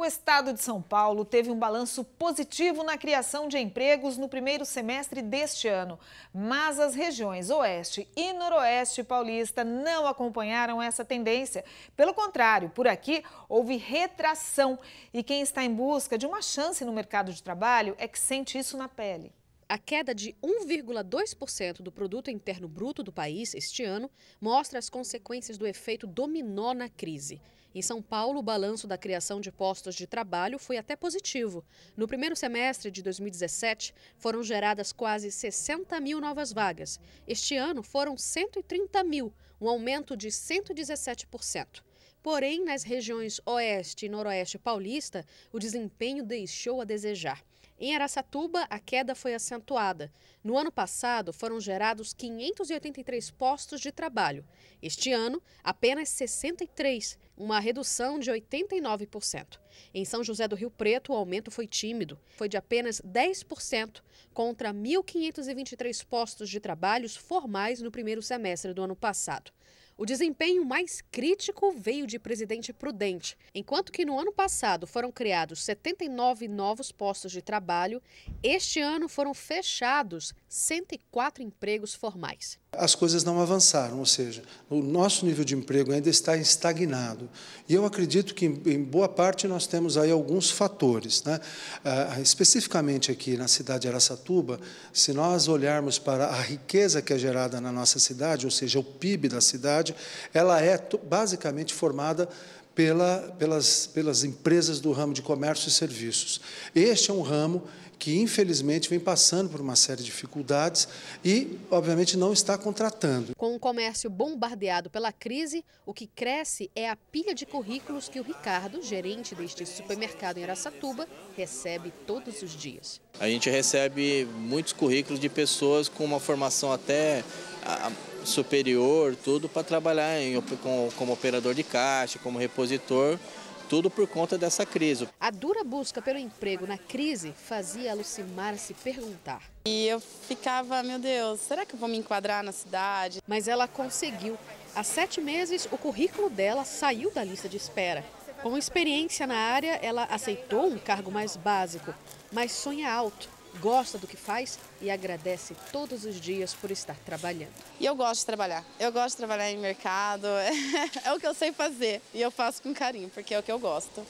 O estado de São Paulo teve um balanço positivo na criação de empregos no primeiro semestre deste ano, mas as regiões Oeste e Noroeste paulista não acompanharam essa tendência. Pelo contrário, por aqui houve retração e quem está em busca de uma chance no mercado de trabalho é que sente isso na pele. A queda de 1,2% do produto interno bruto do país este ano mostra as consequências do efeito dominó na crise. Em São Paulo, o balanço da criação de postos de trabalho foi até positivo. No primeiro semestre de 2017, foram geradas quase 60 mil novas vagas. Este ano foram 130 mil, um aumento de 117%. Porém, nas regiões oeste e noroeste paulista, o desempenho deixou a desejar. Em Araçatuba, a queda foi acentuada. No ano passado, foram gerados 583 postos de trabalho. Este ano, apenas 63, uma redução de 89%. Em São José do Rio Preto, o aumento foi tímido, foi de apenas 10%, contra 1.523 postos de trabalhos formais no primeiro semestre do ano passado. O desempenho mais crítico veio de Presidente Prudente, enquanto que no ano passado foram criados 79 novos postos de trabalho, este ano foram fechados 104 empregos formais. As coisas não avançaram, ou seja, o nosso nível de emprego ainda está estagnado. E eu acredito que, em boa parte, nós temos aí alguns fatores. Né? Ah, especificamente aqui na cidade de Aracatuba, se nós olharmos para a riqueza que é gerada na nossa cidade, ou seja, o PIB da cidade, sociedade, ela é basicamente formada pela, pelas, pelas empresas do ramo de comércio e serviços. Este é um ramo que, infelizmente, vem passando por uma série de dificuldades e, obviamente, não está contratando. Com o comércio bombardeado pela crise, o que cresce é a pilha de currículos que o Ricardo, gerente deste supermercado em Aracatuba, recebe todos os dias. A gente recebe muitos currículos de pessoas com uma formação até superior, tudo para trabalhar em, como, como operador de caixa, como repositor, tudo por conta dessa crise. A dura busca pelo emprego na crise fazia a Lucimar se perguntar. E eu ficava, meu Deus, será que eu vou me enquadrar na cidade? Mas ela conseguiu. Há sete meses, o currículo dela saiu da lista de espera. Com experiência na área, ela aceitou um cargo mais básico, mas sonha alto gosta do que faz e agradece todos os dias por estar trabalhando. E eu gosto de trabalhar. Eu gosto de trabalhar em mercado. é o que eu sei fazer e eu faço com carinho, porque é o que eu gosto.